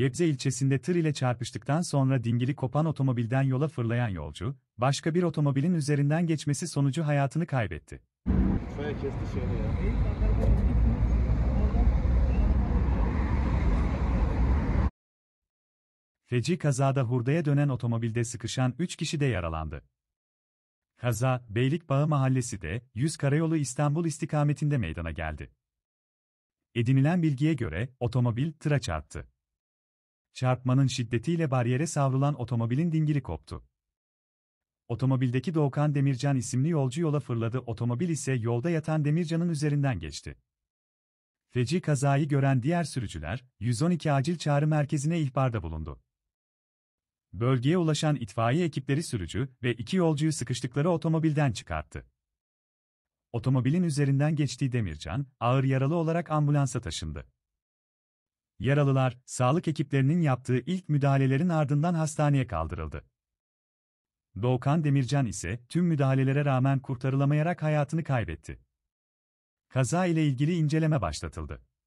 Gebze ilçesinde tır ile çarpıştıktan sonra dingili kopan otomobilden yola fırlayan yolcu, başka bir otomobilin üzerinden geçmesi sonucu hayatını kaybetti. Şuraya kesti şeyini ya. Feci kazada hurdaya dönen otomobilde sıkışan 3 kişi de yaralandı. Kaza, Beylikbağı Mahallesi de 100 Karayolu İstanbul istikametinde meydana geldi. Edinilen bilgiye göre otomobil tıra çarptı. Çarpmanın şiddetiyle bariyere savrulan otomobilin dingili koptu. Otomobildeki Doğukan Demircan isimli yolcu yola fırladı, otomobil ise yolda yatan Demircan'ın üzerinden geçti. Feci kazayı gören diğer sürücüler, 112 acil çağrı merkezine ihbarda bulundu. Bölgeye ulaşan itfaiye ekipleri sürücü ve iki yolcuyu sıkıştıkları otomobilden çıkarttı. Otomobilin üzerinden geçtiği Demircan, ağır yaralı olarak ambulansa taşındı. Yaralılar, sağlık ekiplerinin yaptığı ilk müdahalelerin ardından hastaneye kaldırıldı. Doğukan Demircan ise tüm müdahalelere rağmen kurtarılamayarak hayatını kaybetti. Kaza ile ilgili inceleme başlatıldı.